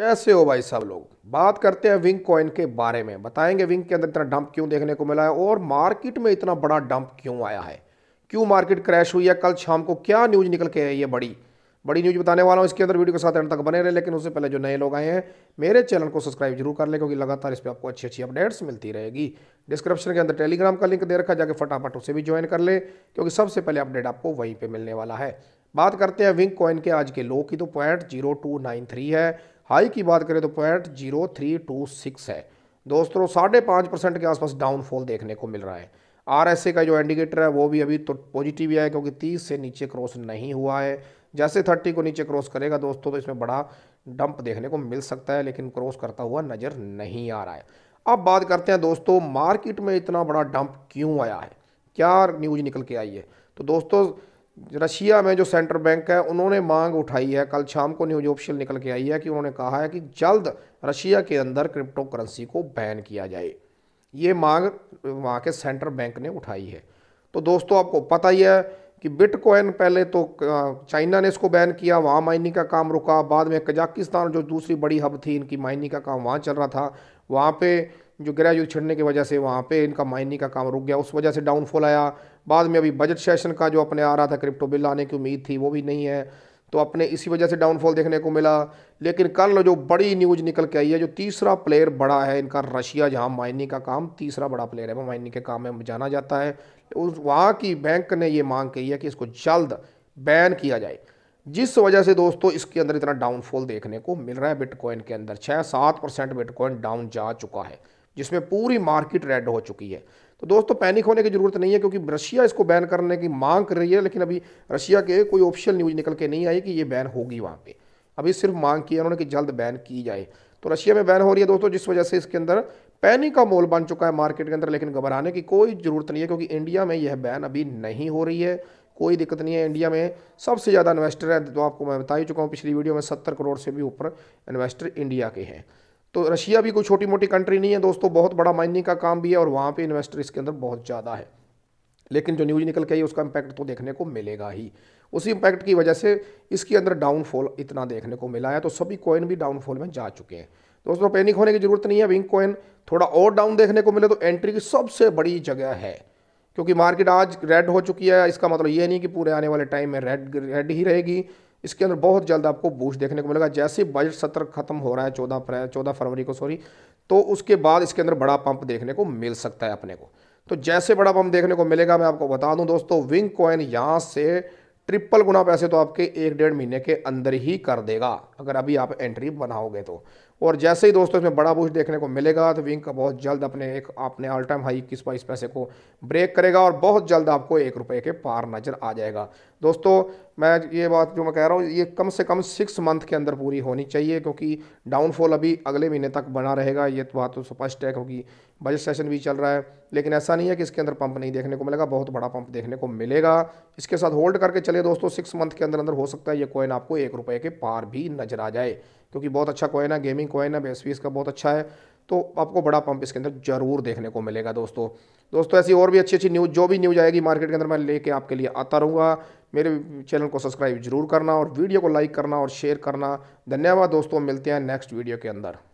कैसे हो भाई साहब लोग बात करते हैं विंग कॉइन के बारे में बताएंगे विंग के अंदर इतना डंप क्यों देखने को मिला है और मार्केट में इतना बड़ा डंप क्यों आया है क्यों मार्केट क्रैश हुई है कल शाम को क्या न्यूज़ निकल के है ये बड़ी बड़ी न्यूज़ बताने वाला हूँ इसके अंदर वीडियो के साथ एंड तक बने रहे लेकिन उससे पहले जो नए लोग आए हैं मेरे चैनल को सब्सक्राइब जरूर कर ले क्योंकि लगातार इस पर आपको अच्छी अच्छी अपडेट्स मिलती रहेगी डिस्क्रिप्शन के अंदर टेलीग्राम का लिंक दे रखा जाके फटाफट उसे भी ज्वाइन कर ले क्योंकि सबसे पहले अपडेट आपको वहीं पर मिलने वाला है बात करते हैं विंग कॉइन के आज के लो की तो point zero two nine three है हाई की बात करें तो point zero three two six है दोस्तों साढ़े पाँच परसेंट के आसपास डाउनफॉल देखने को मिल रहा है आरएसए का जो इंडिकेटर है वो भी अभी तो पॉजिटिव ही है क्योंकि तीस से नीचे क्रॉस नहीं हुआ है जैसे थर्टी को नीचे क्रॉस करेगा दोस्तों तो इसमें बड़ा डंप देखने को मिल सकता है लेकिन क्रॉस करता हुआ नज़र नहीं आ रहा है अब बात करते हैं दोस्तों मार्केट में इतना बड़ा डंप क्यों आया है क्या न्यूज निकल के आई है तो दोस्तों रशिया में जो सेंट्रल बैंक है उन्होंने मांग उठाई है कल शाम को न्यूज ऑफिशियल निकल के आई है कि उन्होंने कहा है कि जल्द रशिया के अंदर क्रिप्टो करेंसी को बैन किया जाए ये मांग वहाँ के सेंट्रल बैंक ने उठाई है तो दोस्तों आपको पता ही है कि बिटकॉइन पहले तो चाइना ने इसको बैन किया वहाँ माइनिंग का काम रुका बाद में कजाकिस्तान जो दूसरी बड़ी हब थी इनकी माइनिंग का काम वहाँ चल रहा था वहाँ पे जो ग्रेजुएट छिड़ने की वजह से वहाँ पे इनका माइनिंग का काम रुक गया उस वजह से डाउनफॉल आया बाद में अभी बजट सेशन का जो अपने आ रहा था क्रिप्टो बिल आने की उम्मीद थी वो भी नहीं है तो अपने इसी वजह से डाउनफॉल देखने को मिला लेकिन कल जो बड़ी न्यूज़ निकल के आई है जो तीसरा प्लेयर बड़ा है इनका रशिया जहाँ माइनिंग का काम तीसरा बड़ा प्लेयर है वो माइनिंग के काम में जाना जाता है उस वहाँ की बैंक ने ये मांग कही है कि इसको जल्द बैन किया जाए जिस वजह से दोस्तों इसके अंदर इतना डाउनफॉल देखने को मिल रहा है बिटकॉइन के अंदर छः सात परसेंट बिटकॉइन डाउन जा चुका है जिसमें पूरी मार्केट रेड हो चुकी है तो दोस्तों पैनिक होने की ज़रूरत नहीं है क्योंकि रशिया इसको बैन करने की मांग कर रही है लेकिन अभी रशिया के कोई ऑफिशियल न्यूज़ निकल के नहीं आई कि ये बैन होगी वहाँ पर अभी सिर्फ मांग की है उन्होंने कि जल्द बैन की जाए तो रशिया में बैन हो रही है दोस्तों जिस वजह से इसके अंदर पैनिक का मोल बन चुका है मार्केट के अंदर लेकिन घबराने की कोई ज़रूरत नहीं है क्योंकि इंडिया में यह बैन अभी नहीं हो रही है कोई दिक्कत नहीं है इंडिया में सबसे ज़्यादा इन्वेस्टर है तो आपको मैं बता ही चुका हूँ पिछली वीडियो में सत्तर करोड़ से भी ऊपर इन्वेस्टर इंडिया के हैं तो रशिया भी कोई छोटी मोटी कंट्री नहीं है दोस्तों बहुत बड़ा माइनिंग का काम भी है और वहाँ पर इन्वेस्टर इसके अंदर बहुत ज़्यादा है लेकिन जो न्यूज़ निकल के आई उसका इम्पैक्ट तो देखने को मिलेगा ही उसी इम्पैक्ट की वजह से इसके अंदर डाउनफॉल इतना देखने को मिला है तो सभी कॉइन भी डाउनफॉल में जा चुके हैं दोस्तों पैनिक होने की जरूरत नहीं है विंग कॉइन थोड़ा और डाउन देखने को मिले तो एंट्री की सबसे बड़ी जगह है क्योंकि मार्केट आज रेड हो चुकी है इसका मतलब ये नहीं कि पूरे आने वाले टाइम में रेड रेड ही रहेगी इसके अंदर बहुत जल्द आपको बूश देखने को मिलेगा जैसे बजट सत्र खत्म हो रहा है चौदह अप्रैल चौदह फरवरी को सॉरी तो उसके बाद इसके अंदर बड़ा पंप देखने को मिल सकता है अपने को तो जैसे बड़ा पंप देखने को मिलेगा मैं आपको बता दूं दोस्तों विंग कॉइन यहाँ से ट्रिपल गुना पैसे तो आपके एक डेढ़ महीने के अंदर ही कर देगा अगर अभी आप एंट्री बनाओगे तो और जैसे ही दोस्तों इसमें बड़ा बूस्ट देखने को मिलेगा तो विंग का बहुत जल्द अपने एक अपने ऑल टाइम हाई इक्कीस बाईस पैसे को ब्रेक करेगा और बहुत जल्द आपको एक रुपये के पार नज़र आ जाएगा दोस्तों मैं ये बात जो मैं कह रहा हूँ ये कम से कम सिक्स मंथ के अंदर पूरी होनी चाहिए क्योंकि डाउनफॉल अभी अगले महीने तक बना रहेगा ये तो बात तो स्पष्ट है क्योंकि बजट सेशन भी चल रहा है लेकिन ऐसा नहीं है कि इसके अंदर पंप नहीं देखने को मिलेगा बहुत बड़ा पंप देखने को मिलेगा इसके साथ होल्ड करके चले दोस्तों सिक्स मंथ के अंदर अंदर हो सकता है ये कॉइन आपको एक रुपये के पार भी नजर आ जाए क्योंकि बहुत अच्छा कॉइन है गेमिंग कॉइन है बेस का बहुत अच्छा है तो आपको बड़ा पंप इसके अंदर जरूर देखने को मिलेगा दोस्तों दोस्तों ऐसी और भी अच्छी अच्छी न्यूज़ जो भी न्यूज़ आएगी मार्केट के अंदर मैं लेके आपके लिए आता रहूँगा मेरे चैनल को सब्सक्राइब जरूर करना और वीडियो को लाइक करना और शेयर करना धन्यवाद दोस्तों मिलते हैं नेक्स्ट वीडियो के अंदर